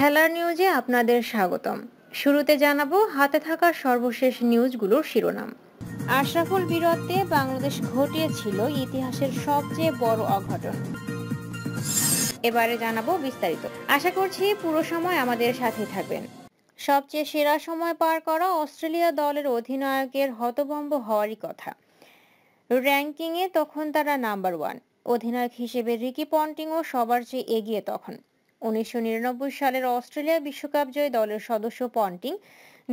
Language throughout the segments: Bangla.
খেলার নিউজে আপনাদের স্বাগতম শুরুতে জানাবো হাতে থাকা সর্বশেষ নিউজগুলোর শিরোনাম আশরাফুল বীরত্বে বাংলাদেশ ঘটিয়েছিল ইতিহাসের সবচেয়ে বড় অঘটন এবারে জানাবো বিস্তারিত আশা করছি পুরো সময় আমাদের সাথে থাকবেন সবচেয়ে সেরা সময় পার করা অস্ট্রেলিয়া দলের অধিনায়কের হতভম্ব হওয়ারই কথা র্যাঙ্কিংয়ে তখন তারা নাম্বার ওয়ান অধিনায়ক হিসেবে রিকি পন্টিংও সবার চেয়ে এগিয়ে তখন উনিশশো সালের অস্ট্রেলিয়া বিশ্বকাপ জয়ী দলের সদস্য পন্টিং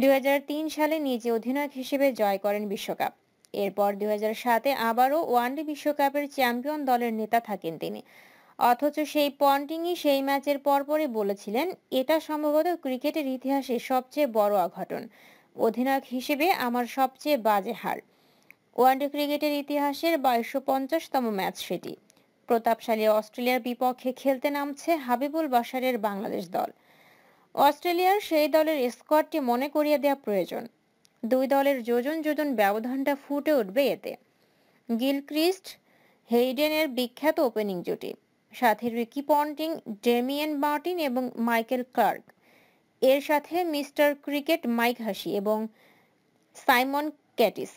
দুই সালে নিজে অধিনায়ক হিসেবে জয় করেন বিশ্বকাপ এরপর দুই সাতে আবারও ওয়ানডে বিশ্বকাপের চ্যাম্পিয়ন দলের নেতা থাকেন তিনি অথচ সেই পন্টিংই সেই ম্যাচের পরপরই বলেছিলেন এটা সম্ভবত ক্রিকেটের ইতিহাসে সবচেয়ে বড় অঘটন অধিনায়ক হিসেবে আমার সবচেয়ে বাজে হার ওয়ানডে ক্রিকেটের ইতিহাসের বাইশশো পঞ্চাশতম ম্যাচ সেটি প্রতাপশালী অস্ট্রেলিয়ার বিপক্ষে খেলতে নামছে হাবিবুল বাশারের বাংলাদেশ দল অস্ট্রেলিয়ার সেই দলের স্কোয়াডটি মনে করিয়ে দেওয়া প্রয়োজন দুই দলের যোজন যোজন ব্যবধানটা ফুটে উঠবে এতে গিলক্রিস্ট হেইডেনের বিখ্যাত ওপেনিং জুটি সাথে রিকি পন্টিং ডেমিয়েন মার্টিন এবং মাইকেল ক্লার্ক এর সাথে মিস্টার ক্রিকেট মাইক হাসি এবং সাইমন ক্যাটিস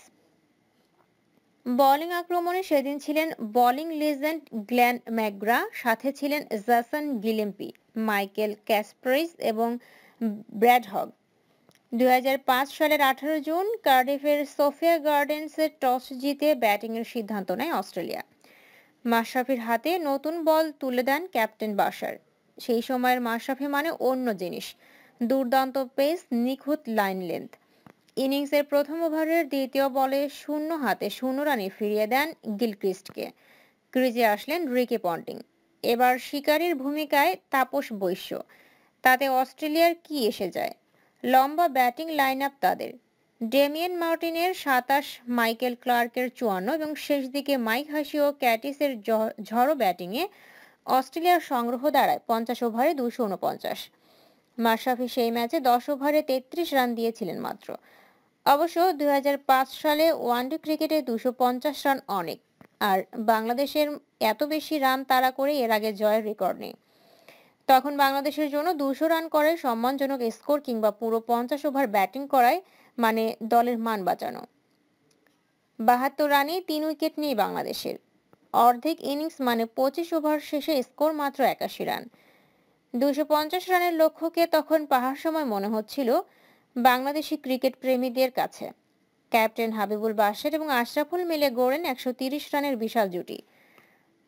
বোলিং আক্রমণে সেদিন ছিলেন বোলিং লেজেন্ড গ্ল্যান ম্যাকগ্রা সাথে ছিলেন জাসন গিলিম্পি মাইকেল ক্যাসপ্রিস এবং ব্র্যাড হগ সালের আঠারো জুন কার্ডিফের সোফিয়া গার্ডেন্সের টস জিতে ব্যাটিংয়ের সিদ্ধান্ত নেয় অস্ট্রেলিয়া মাশরাফির হাতে নতুন বল তুলে দেন ক্যাপ্টেন বাসার সেই সময়ের মাশরাফি মানে অন্য জিনিস দুর্দান্ত পেস নিখুঁত লাইন লেন্থ ইনিংসের প্রথম ওভারের দ্বিতীয় বলে শূন্য হাতে শূন্য রানে ফিরিয়ে দেন গিলক্রিস্টকে ক্রিজে আসলেন রিকি পন্টিং এবার শিকারীর ভূমিকায় তাপস বৈশ্য তাতে অস্ট্রেলিয়ার কি এসে যায় লম্বা ব্যাটিং লাইন আপ তাদের ডেমিয়েন মার্টিনের সাতাশ মাইকেল ক্লার্কের চুয়ান্ন এবং শেষ দিকে মাইক হাসি ও ক্যাটিসের ঝড়ো ব্যাটিংয়ে অস্ট্রেলিয়ার সংগ্রহ দাঁড়ায় পঞ্চাশ ওভারে দুশো উনপঞ্চাশ মাশরাফি সেই ম্যাচে দশ ওভারে তেত্রিশ রান দিয়েছিলেন মাত্র অবশ্য দুই সালে ওয়ানডে ক্রিকেটে দুশো রান অনেক আর বাংলাদেশের এত বেশি রান তাড়া করে এর আগে জয়ের রেকর্ড নেই তখন বাংলাদেশের জন্য দুশো রান করে সম্মানজনক স্কোর কিংবা পুরো পঞ্চাশ ওভার ব্যাটিং করায় মানে দলের মান বাঁচানো বাহাত্তর রানে তিন উইকেট নেই বাংলাদেশের অর্ধেক ইনিংস মানে পঁচিশ ওভার শেষে স্কোর মাত্র একাশি রান দুশো রানের লক্ষ্যকে তখন পাহাড় সময় মনে হচ্ছিল বাংলাদেশি ক্রিকেট প্রেমীদের কাছে ক্যাপ্টেন হাবিবুল বাশের এবং আশরাফুল মিলে গড়েন একশো রানের বিশাল জুটি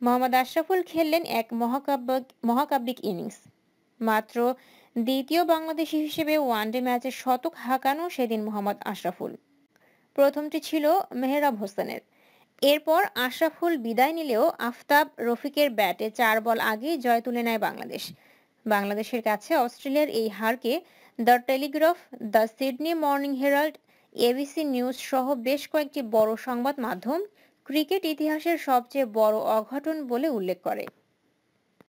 মোহাম্মদ আশরাফুল খেললেন এক মহাকাব্য মহাকাব্যিক ইনিংস মাত্র দ্বিতীয় বাংলাদেশি হিসেবে ওয়ানডে ম্যাচে শতক হাঁকানো সেদিন মোহাম্মদ আশরাফুল প্রথমটি ছিল মেহরাব হোসেনের এরপর আশরাফুল বিদায় নিলেও আফতাব রফিকের ব্যাটে চার বল আগেই জয় তুলে নেয় বাংলাদেশ বাংলাদেশের কাছে অস্ট্রেলিয়ার এই হারকে the Telegraph the Sydney Morning Herald ABC News সহ বেশ কয়েকটি বড় সংবাদ মাধ্যম ক্রিকেট ইতিহাসের সবচেয়ে বড় অঘটন বলে উল্লেখ করে